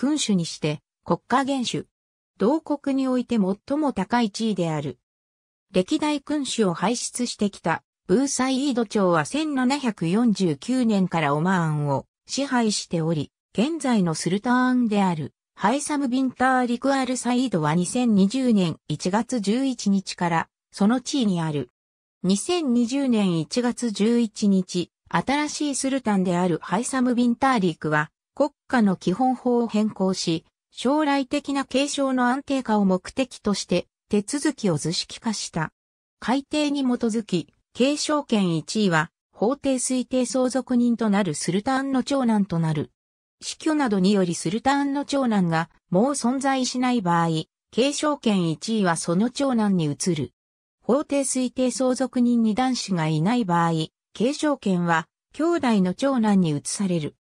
君主にして国家元首。同国において最も高い地位である。歴代君主を輩出してきたブーサイード朝は1749年からオマーンを支配しており、現在のスルターンであるハイサム・ビンター・リクアル・サイードは2020年1月11日からその地位にある。2020年1月11日、新しいスルタンであるハイサム・ビンターリクは国家の基本法を変更し、将来的な継承の安定化を目的として手続きを図式化した。改定に基づき、継承権1位は法定推定相続人となるスルタンの長男となる。死去などによりスルタンの長男がもう存在しない場合、継承権1位はその長男に移る。法定推定相続人に男子がいない場合、継承権は兄弟の長男に移される。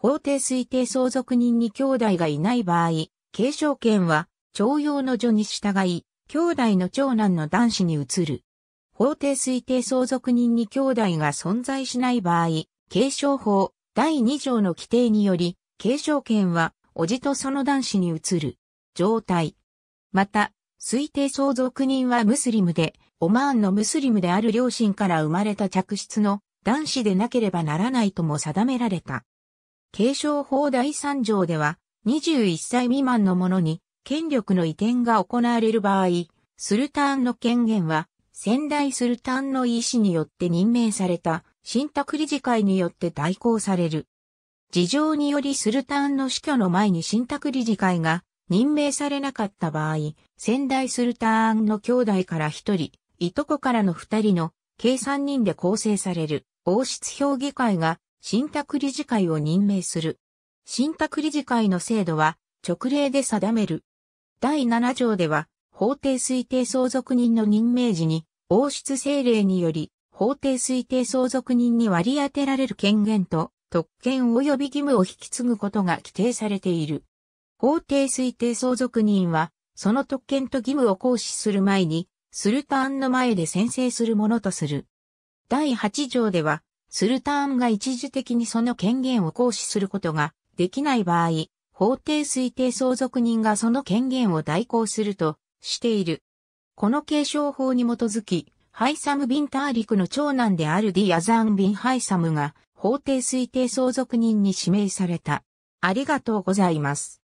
法定推定相続人に兄弟がいない場合、継承権は、徴用の序に従い、兄弟の長男の男子に移る。法定推定相続人に兄弟が存在しない場合、継承法第2条の規定により、継承権は、おじとその男子に移る。状態。また、推定相続人はムスリムで、オマーンのムスリムである両親から生まれた着室の男子でなければならないとも定められた。継承法第3条では、21歳未満の者に権力の移転が行われる場合、スルターンの権限は、先代スルターンの意思によって任命された、新託理事会によって代行される。事情によりスルターンの死去の前に新託理事会が任命されなかった場合、先代スルターンの兄弟から一人、いとこからの二人の計三人で構成される王室評議会が信託理事会を任命する。信託理事会の制度は直令で定める。第7条では、法定推定相続人の任命時に、王室政令により、法定推定相続人に割り当てられる権限と、特権及び義務を引き継ぐことが規定されている。法定推定相続人は、その特権と義務を行使する前に、スルターンの前で宣誓するものとする。第8条では、スルターンが一時的にその権限を行使することができない場合、法定推定相続人がその権限を代行するとしている。この継承法に基づき、ハイサム・ビン・ターリクの長男であるディ・アザーン・ビン・ハイサムが法定推定相続人に指名された。ありがとうございます。